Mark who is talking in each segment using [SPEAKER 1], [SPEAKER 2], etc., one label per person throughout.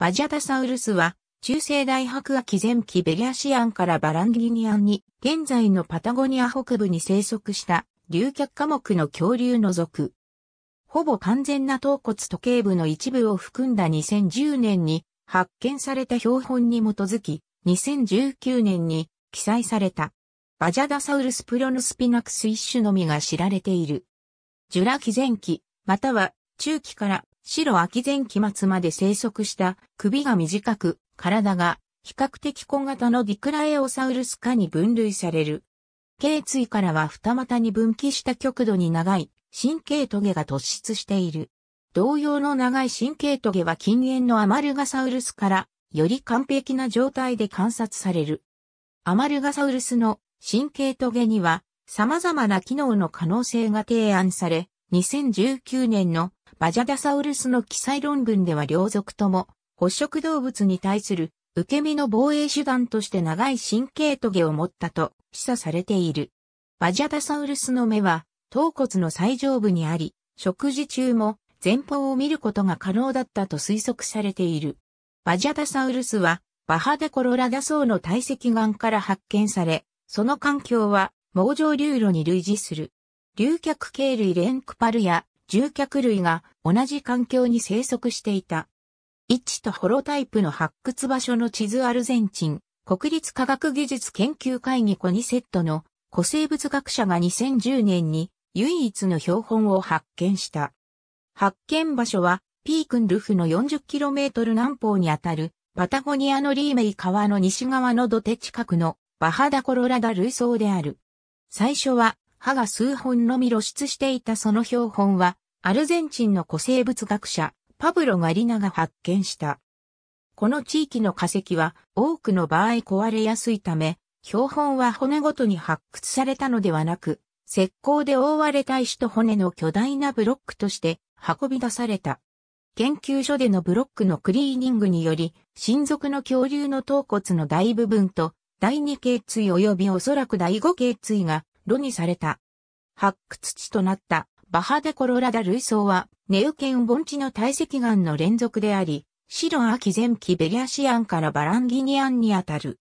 [SPEAKER 1] バジャダサウルスは、中世大白亜紀前期ベリアシアンからバランギニアンに、現在のパタゴニア北部に生息した、竜脚科目の恐竜の属。ほぼ完全な頭骨と頸部の一部を含んだ2010年に発見された標本に基づき、2019年に記載された。バジャダサウルスプロヌスピナクス一種のみが知られている。ジュラ紀前期、または中期から白秋前期末まで生息した首が短く、体が比較的小型のディクラエオサウルス科に分類される。頸椎からは二股に分岐した極度に長い神経棘が突出している。同様の長い神経棘は近縁のアマルガサウルスからより完璧な状態で観察される。アマルガサウルスの神経棘には様々な機能の可能性が提案され、2019年のバジャダサウルスの記載論文では両族とも、捕食動物に対する受け身の防衛手段として長い神経棘を持ったと示唆されている。バジャダサウルスの目は頭骨の最上部にあり、食事中も前方を見ることが可能だったと推測されている。バジャダサウルスはバハダコロラダ層の堆積岩から発見され、その環境は網状流路に類似する。竜脚系類レンクパルや獣脚類が同じ環境に生息していた。一致とホロタイプの発掘場所の地図アルゼンチン国立科学技術研究会議コニセットの古生物学者が2010年に唯一の標本を発見した。発見場所はピークンルフの 40km 南方にあたるパタゴニアのリーメイ川の西側の土手近くのバハダコロラダ類層である。最初は歯が数本のみ露出していたその標本はアルゼンチンの古生物学者、パブロ・ガリナが発見した。この地域の化石は多くの場合壊れやすいため、標本は骨ごとに発掘されたのではなく、石膏で覆われた石と骨の巨大なブロックとして運び出された。研究所でのブロックのクリーニングにより、親族の恐竜の頭骨の大部分と第二頸椎及びおそらく第五頸椎が炉にされた。発掘地となったバハデコロラダ類層は、ネウケン盆地の堆積岩の連続であり、白秋前期ベリアシアンからバランギニアンにあたる。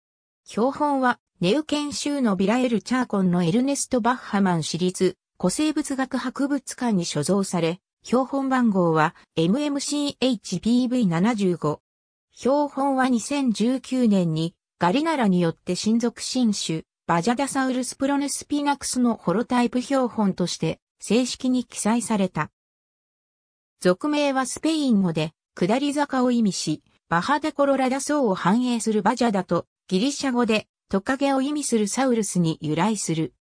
[SPEAKER 1] 標本は、ネウケン州のビラエル・チャーコンのエルネスト・バッハマン私立古生物学博物館に所蔵され、標本番号は MMCHPV75。標本は2019年にガリナラによって親族新種バジャダサウルスプロネスピナクスのホロタイプ標本として正式に記載された。俗名はスペイン語で、下り坂を意味し、バハデコロラダ層を反映するバジャダと、ギリシャ語で、トカゲを意味するサウルスに由来する。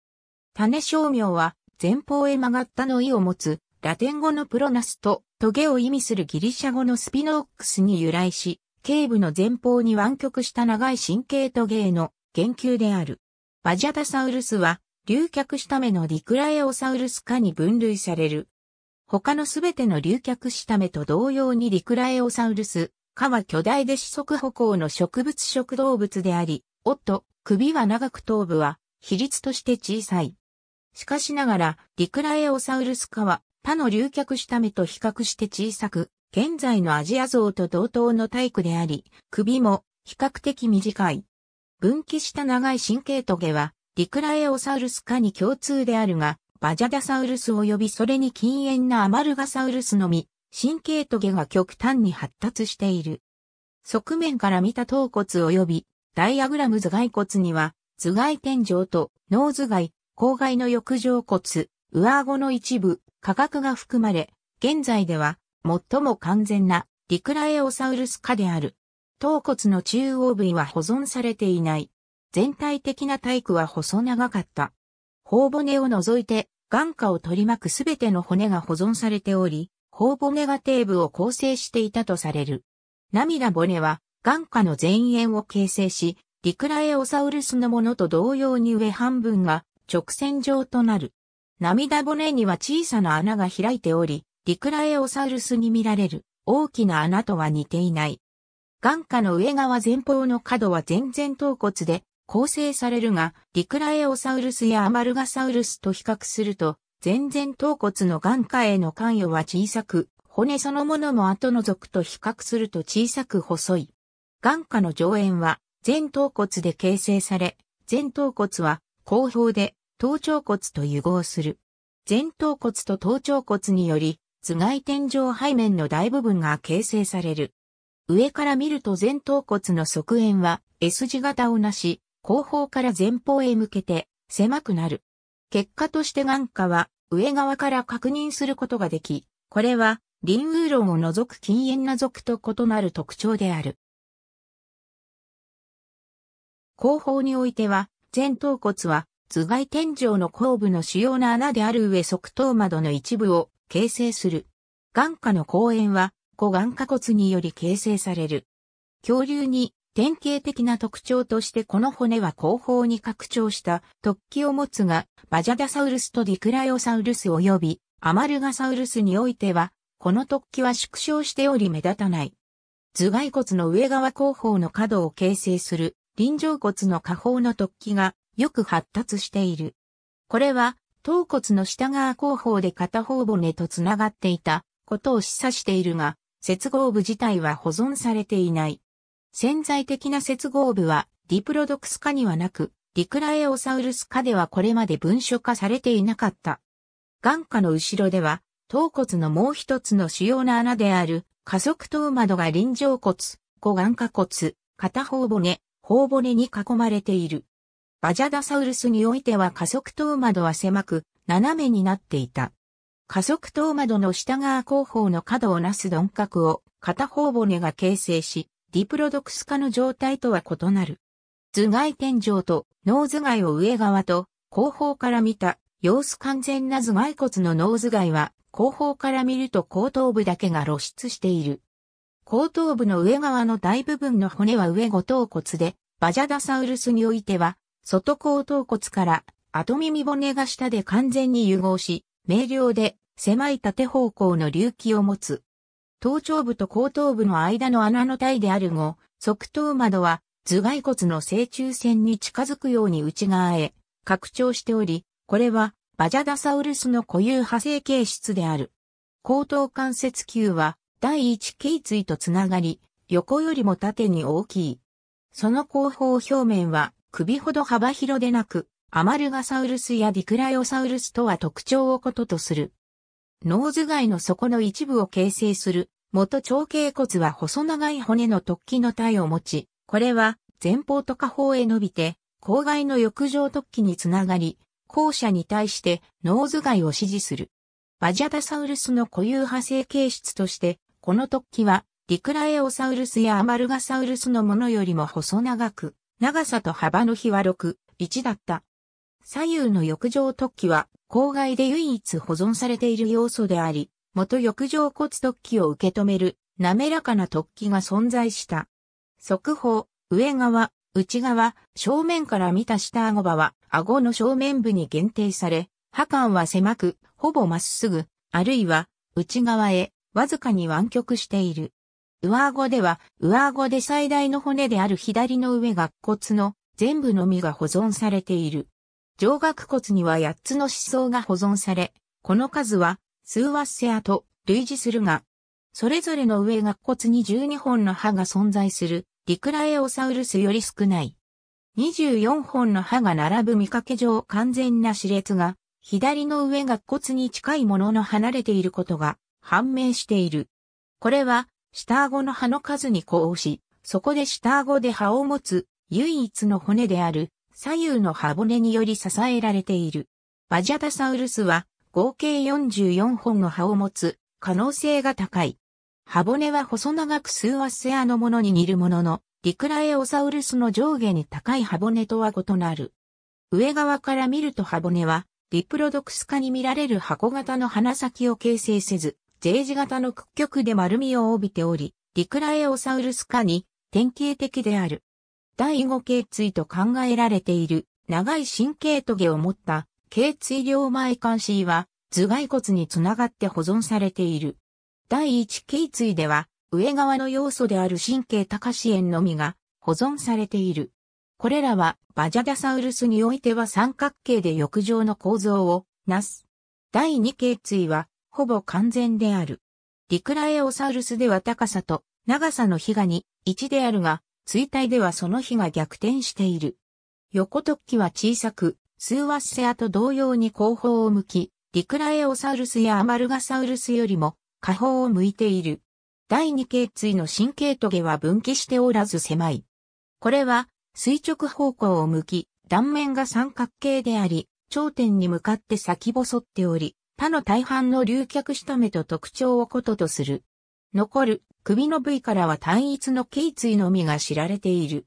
[SPEAKER 1] 種商名は、前方へ曲がったの意を持つ、ラテン語のプロナスと、トゲを意味するギリシャ語のスピノックスに由来し、頸部の前方に湾曲した長い神経トゲへの言及である。バジャダサウルスは、竜脚した目のディクラエオサウルス科に分類される。他のすべての竜脚した目と同様にディクラエオサウルス科は巨大で四足歩行の植物食動物であり、おっと、首は長く頭部は比率として小さい。しかしながら、ディクラエオサウルス科は他の竜脚した目と比較して小さく、現在のアジアウと同等の体育であり、首も比較的短い。分岐した長い神経棘はリクラエオサウルス科に共通であるが、バジャダサウルス及びそれに禁煙なアマルガサウルスのみ、神経棘が極端に発達している。側面から見た頭骨及びダイアグラム頭蓋骨には、頭蓋天井と脳頭蓋、口蓋の翼状骨、上顎の一部、価格が含まれ、現在では最も完全なリクラエオサウルス科である。頭骨の中央部位は保存されていない。全体的な体育は細長かった。頬骨を除いて、眼下を取り巻くすべての骨が保存されており、頬骨が底部を構成していたとされる。涙骨は眼下の前縁を形成し、リクラエオサウルスのものと同様に上半分が直線状となる。涙骨には小さな穴が開いており、リクラエオサウルスに見られる大きな穴とは似ていない。眼下の上側前方の角は全然頭骨で、構成されるが、リクラエオサウルスやアマルガサウルスと比較すると、全然頭骨の眼下への関与は小さく、骨そのものも後の属と比較すると小さく細い。眼下の上縁は前頭骨で形成され、前頭骨は後方で頭頂骨と融合する。前頭骨と頭頂骨により、頭蓋天井背面の大部分が形成される。上から見ると前頭骨の側縁は S 字型をなし、後方から前方へ向けて狭くなる。結果として眼下は上側から確認することができ、これはリンウーロンを除く禁煙な属と異なる特徴である。後方においては、前頭骨は頭蓋天井の後部の主要な穴である上側頭窓の一部を形成する。眼下の後円は、股眼下骨により形成される。恐竜に典型的な特徴としてこの骨は後方に拡張した突起を持つが、バジャダサウルスとディクライオサウルス及びアマルガサウルスにおいては、この突起は縮小しており目立たない。頭蓋骨の上側後方の角を形成する臨場骨の下方の突起がよく発達している。これは頭骨の下側後方で片方骨とつながっていたことを示唆しているが、接合部自体は保存されていない。潜在的な接合部はディプロドクス科にはなく、リクラエオサウルス科ではこれまで文書化されていなかった。眼下の後ろでは、頭骨のもう一つの主要な穴である、加速頭窓が臨場骨、小眼下骨、片方骨、頬骨に囲まれている。バジャダサウルスにおいては加速頭窓は狭く、斜めになっていた。加速頭窓の下側後方の角をなす鈍角を片方骨が形成し、ディプロドクス化の状態とは異なる。頭蓋天井と脳頭蓋を上側と後方から見た様子完全な頭蓋骨の脳頭蓋は後方から見ると後頭部だけが露出している。後頭部の上側の大部分の骨は上後頭骨で、バジャダサウルスにおいては、外後頭骨から後耳骨が下で完全に融合し、明瞭で狭い縦方向の隆起を持つ。頭頂部と後頭部の間の穴の体である後、側頭窓は頭蓋骨の正中線に近づくように内側へ拡張しており、これはバジャダサウルスの固有派生形質である。後頭関節球は第一頸椎とつながり、横よりも縦に大きい。その後方表面は首ほど幅広でなく、アマルガサウルスやディクライオサウルスとは特徴をこととする。ノーズ蓋の底の一部を形成する、元長頸骨は細長い骨の突起の体を持ち、これは前方と下方へ伸びて、口外の翼状突起につながり、後者に対してノーズ蓋を支持する。バジャダサウルスの固有派生形質として、この突起は、リクラエオサウルスやアマルガサウルスのものよりも細長く、長さと幅の比は6、1だった。左右の翼状突起は郊外で唯一保存されている要素であり、元浴場骨突起を受け止める滑らかな突起が存在した。側方、上側、内側、正面から見た下顎場は顎の正面部に限定され、歯間は狭く、ほぼまっすぐ、あるいは内側へわずかに湾曲している。上顎では、上顎で最大の骨である左の上顎骨の全部のみが保存されている。上顎骨には8つの思想が保存され、この数は、数ワッセアと類似するが、それぞれの上顎骨に12本の歯が存在する、リクラエオサウルスより少ない。24本の歯が並ぶ見かけ上完全な歯列が、左の上顎骨に近いものの離れていることが判明している。これは、下顎の歯の数に呼応し、そこで下顎で歯を持つ唯一の骨である左右の歯骨により支えられている。バジャダサウルスは合計44本の歯を持つ可能性が高い。歯骨は細長く数アセアのものに似るものの、リクラエオサウルスの上下に高い歯骨とは異なる。上側から見ると歯骨は、リプロドクス化に見られる箱型の鼻先を形成せず、J 字型の屈曲で丸みを帯びており、リクラエオサウルス化に典型的である。第5頸椎と考えられている長い神経棘を持った頸椎両前関椎は頭蓋骨につながって保存されている。第1頸椎では上側の要素である神経高支炎のみが保存されている。これらはバジャダサウルスにおいては三角形で浴場の構造をなす。第2頸椎はほぼ完全である。リクラエオサウルスでは高さと長さの比がに1であるが、追体ではその比が逆転している。横突起は小さく、スーワッセアと同様に後方を向き、リクラエオサウルスやアマルガサウルスよりも下方を向いている。第二頸椎の神経棘は分岐しておらず狭い。これは垂直方向を向き、断面が三角形であり、頂点に向かって先細っており、他の大半の流脚下目と特徴をこととする。残る首の部位からは単一の頸椎のみが知られている。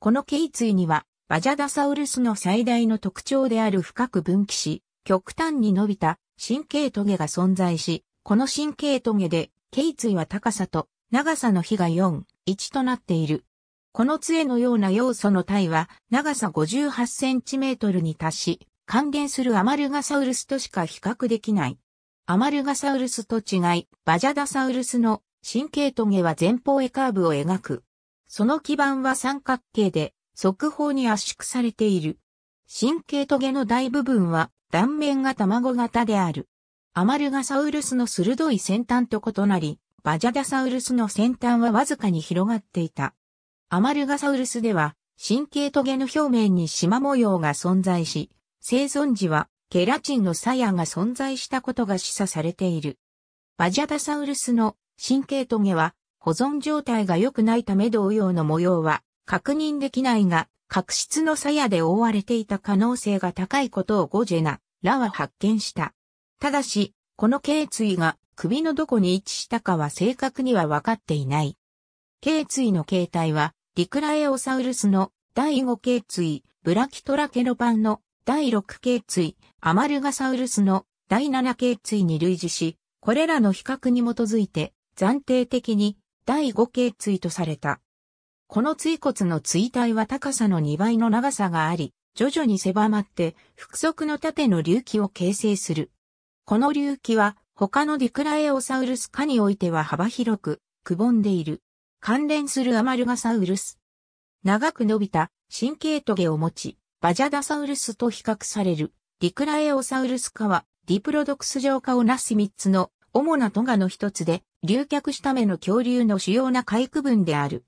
[SPEAKER 1] この頸椎には、バジャダサウルスの最大の特徴である深く分岐し、極端に伸びた神経トゲが存在し、この神経トゲで、頸椎は高さと長さの比が4、1となっている。この杖のような要素の体は長さ5 8トルに達し、還元するアマルガサウルスとしか比較できない。アマルガサウルスと違い、バジャダサウルスの神経トゲは前方へカーブを描く。その基盤は三角形で、側方に圧縮されている。神経トゲの大部分は断面が卵型である。アマルガサウルスの鋭い先端と異なり、バジャダサウルスの先端はわずかに広がっていた。アマルガサウルスでは、神経トゲの表面に縞模様が存在し、生存時はケラチンの鞘が存在したことが示唆されている。バジャダサウルスの神経トゲは保存状態が良くないため同様の模様は確認できないが、角質の鞘で覆われていた可能性が高いことをゴジェナらは発見した。ただし、この頸椎が首のどこに位置したかは正確には分かっていない。頸椎の形態は、リクラエオサウルスの第5頸椎、ブラキトラケロパンの第6頸椎、アマルガサウルスの第7頸椎に類似し、これらの比較に基づいて暫定的に第5系椎とされた。この椎骨の椎体は高さの2倍の長さがあり、徐々に狭まって、腹側の縦の隆起を形成する。この隆起は、他のディクラエオサウルス科においては幅広く、くぼんでいる。関連するアマルガサウルス。長く伸びた神経トゲを持ち、バジャダサウルスと比較される。ディクラエオサウルス科は、ディプロドクス上科をなす3つの主なトガの一つで、流脚した目の恐竜の主要な海区分である。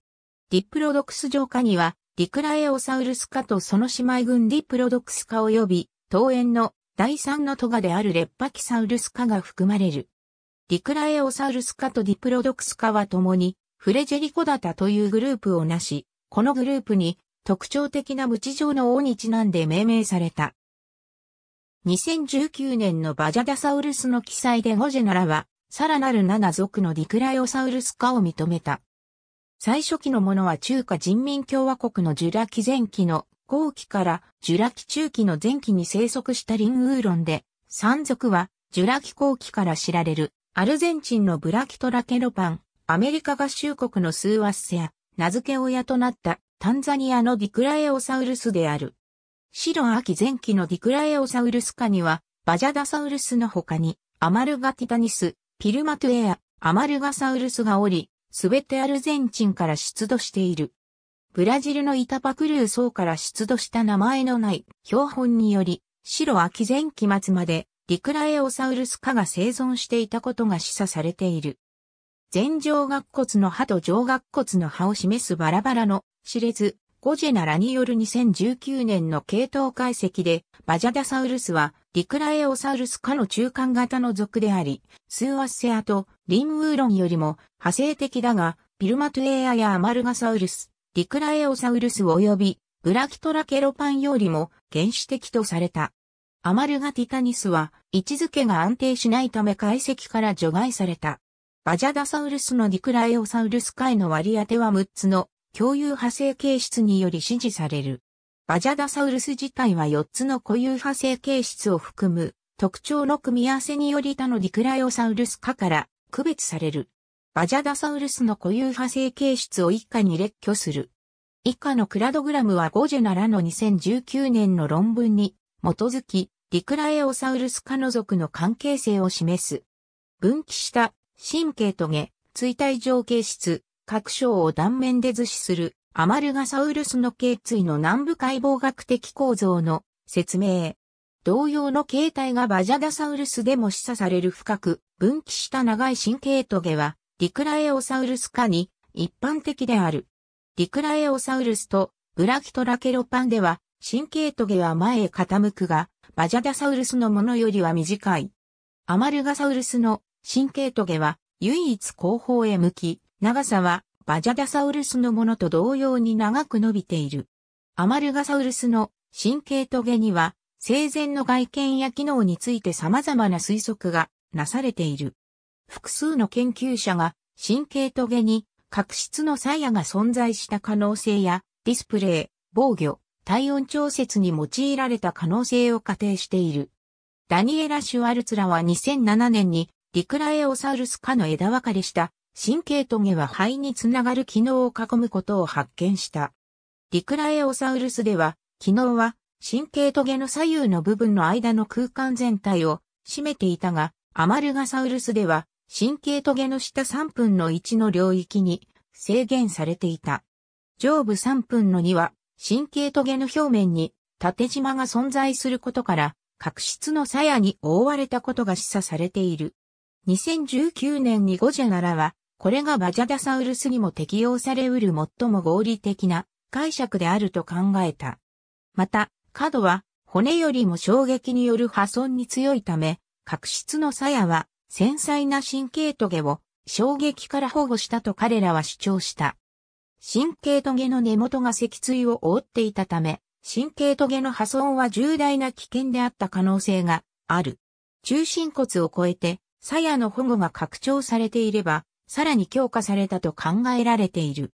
[SPEAKER 1] ディプロドクス上下には、ディクラエオサウルス科とその姉妹群ディプロドクス科及び、桃園の第三のトガであるレッパキサウルス科が含まれる。ディクラエオサウルス科とディプロドクス科は共に、フレジェリコダタというグループをなし、このグループに特徴的な無知状の王にちなんで命名された。2019年のバジャダサウルスの記載でゴジェナラは、さらなる7族のディクライオサウルス化を認めた。最初期のものは中華人民共和国のジュラ紀前期の後期からジュラ紀中期の前期に生息したリンウーロンで、3族はジュラ紀後期から知られるアルゼンチンのブラキトラケロパン、アメリカ合衆国のスーワッセア、名付け親となったタンザニアのディクラエオサウルスである。白秋前期のディクラエオサウルス科には、バジャダサウルスの他に、アマルガティタニス、ピルマトゥエア、アマルガサウルスがおり、すべてアルゼンチンから出土している。ブラジルのイタパクルー層から出土した名前のない標本により、白秋前期末まで、ディクラエオサウルス科が生存していたことが示唆されている。前上顎骨の歯と上顎骨の歯を示すバラバラの、知れず、ゴジェナラによる2019年の系統解析で、バジャダサウルスは、リクラエオサウルス科の中間型の属であり、スーアッセアとリンウーロンよりも派生的だが、ピルマトエアやアマルガサウルス、リクラエオサウルス及びブラキトラケロパンよりも原始的とされた。アマルガティタニスは位置づけが安定しないため解析から除外された。バジャダサウルスのディクラエオサウルス界の割り当ては6つの共有派生形質により支持される。バジャダサウルス自体は4つの固有派生形質を含む特徴の組み合わせにより他のディクライオサウルス科から区別される。バジャダサウルスの固有派生形質を以下に列挙する。以下のクラドグラムはゴジェナの2019年の論文に基づき、ディクラエオサウルス科の属の関係性を示す。分岐した神経とげ椎体状形質、各章を断面で図示するアマルガサウルスの頸椎の南部解剖学的構造の説明。同様の形態がバジャダサウルスでも示唆される深く分岐した長い神経棘はリクラエオサウルス科に一般的である。リクラエオサウルスとブラキトラケロパンでは神経棘は前へ傾くがバジャダサウルスのものよりは短い。アマルガサウルスの神経棘は唯一後方へ向き、長さはバジャダサウルスのものと同様に長く伸びている。アマルガサウルスの神経トゲには生前の外見や機能について様々な推測がなされている。複数の研究者が神経トゲに角質の鞘が存在した可能性やディスプレイ、防御、体温調節に用いられた可能性を仮定している。ダニエラ・シュワルツラは2007年にリクラエオサウルス科の枝分かれした神経トゲは肺につながる機能を囲むことを発見した。リクラエオサウルスでは、機能は神経トゲの左右の部分の間の空間全体を占めていたが、アマルガサウルスでは神経トゲの下3分の1の領域に制限されていた。上部3分の2は神経トゲの表面に縦縞が存在することから角質の鞘に覆われたことが示唆されている。2019年にゴジェナラはこれがバジャダサウルスにも適用されうる最も合理的な解釈であると考えた。また、角は骨よりも衝撃による破損に強いため、角質の鞘は繊細な神経トゲを衝撃から保護したと彼らは主張した。神経トゲの根元が脊椎を覆っていたため、神経トゲの破損は重大な危険であった可能性がある。中心骨を超えて、鞘の保護が拡張されていれば、さらに強化されたと考えられている。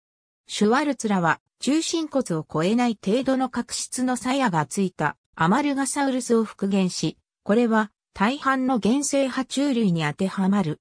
[SPEAKER 1] シュワルツらは中心骨を超えない程度の角質の鞘がついたアマルガサウルスを復元し、これは大半の原生爬虫類に当てはまる。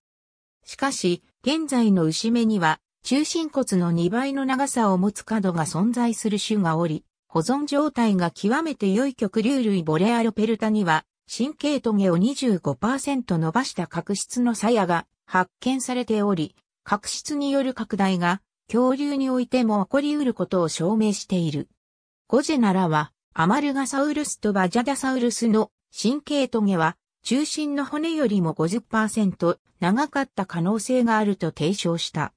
[SPEAKER 1] しかし、現在の牛目には中心骨の2倍の長さを持つ角が存在する種がおり、保存状態が極めて良い極流類ボレアロペルタには、神経トゲを25%伸ばした角質の鞘が発見されており、確執による拡大が恐竜においても起こり得ることを証明している。ゴジェナラは、アマルガサウルスとバジャダサウルスの神経トゲは、中心の骨よりも50%長かった可能性があると提唱した。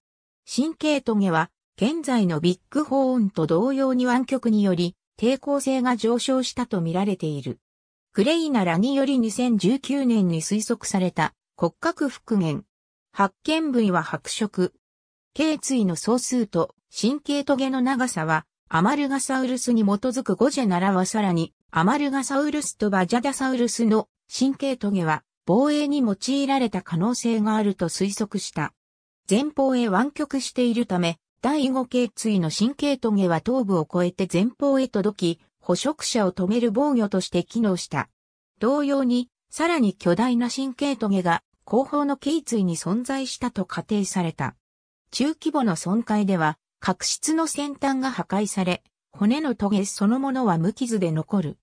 [SPEAKER 1] 神経トゲは、現在のビッグホーンと同様に湾曲により、抵抗性が上昇したと見られている。クレイナラにより2019年に推測された骨格復元、発見部位は白色。頸椎の総数と神経棘の長さはアマルガサウルスに基づくゴジェならはさらにアマルガサウルスとバジャダサウルスの神経棘は防衛に用いられた可能性があると推測した。前方へ湾曲しているため、第5頸椎の神経棘は頭部を越えて前方へ届き、捕食者を止める防御として機能した。同様に、さらに巨大な神経棘が後方の頸椎に存在したと仮定された。中規模の損壊では、角質の先端が破壊され、骨の棘そのものは無傷で残る。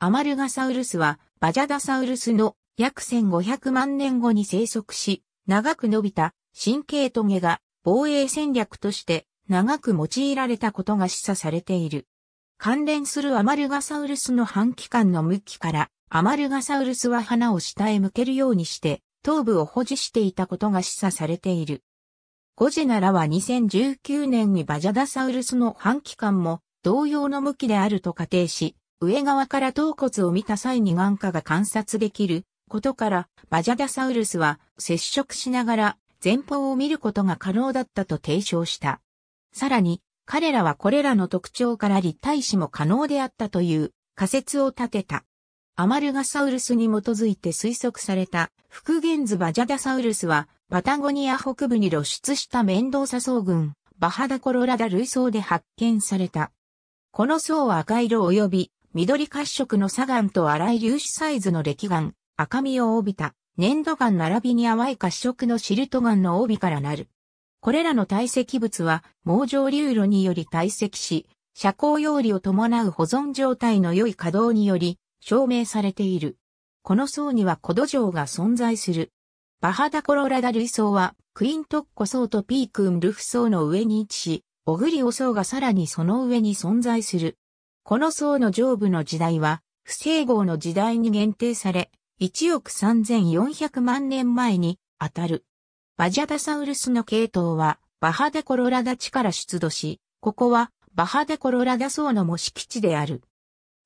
[SPEAKER 1] アマルガサウルスは、バジャダサウルスの約1500万年後に生息し、長く伸びた神経棘が防衛戦略として長く用いられたことが示唆されている。関連するアマルガサウルスの半期間の向きから、アマルガサウルスは花を下へ向けるようにして、頭部を保持していたことが示唆されている。ゴジナラは2019年にバジャダサウルスの半期間も同様の向きであると仮定し、上側から頭骨を見た際に眼下が観察できることから、バジャダサウルスは接触しながら前方を見ることが可能だったと提唱した。さらに、彼らはこれらの特徴から立体視も可能であったという仮説を立てた。アマルガサウルスに基づいて推測された復元図バジャダサウルスはパタゴニア北部に露出したメンドーサ層群バハダコロラダ類層で発見された。この層は赤色及び緑褐色の砂岩と粗い粒子サイズの礫岩、赤みを帯びた粘土岩並びに淡い褐色のシルト岩の帯からなる。これらの堆積物は、網状流路により堆積し、遮光容理を伴う保存状態の良い稼働により、証明されている。この層には古土城が存在する。バハダコロラダ類層は、クイントッコ層とピークンルフ層の上に位置し、オグリオ層がさらにその上に存在する。この層の上部の時代は、不整合の時代に限定され、1億3400万年前に当たる。バジャダサウルスの系統は、バハダコロラダ地から出土し、ここはバハダコロラダ層の模式地である。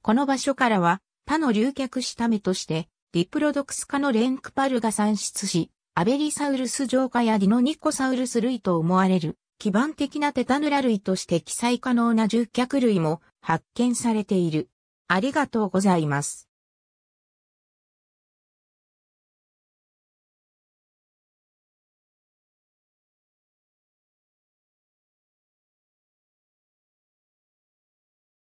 [SPEAKER 1] この場所からは、他の流脚した目として、ディプロドクス科のレンクパルが産出し、アベリサウルス浄化やディノニコサウルス類と思われる、基盤的なテタヌラ類として記載可能な獣脚類も発見されている。ありがとうございます。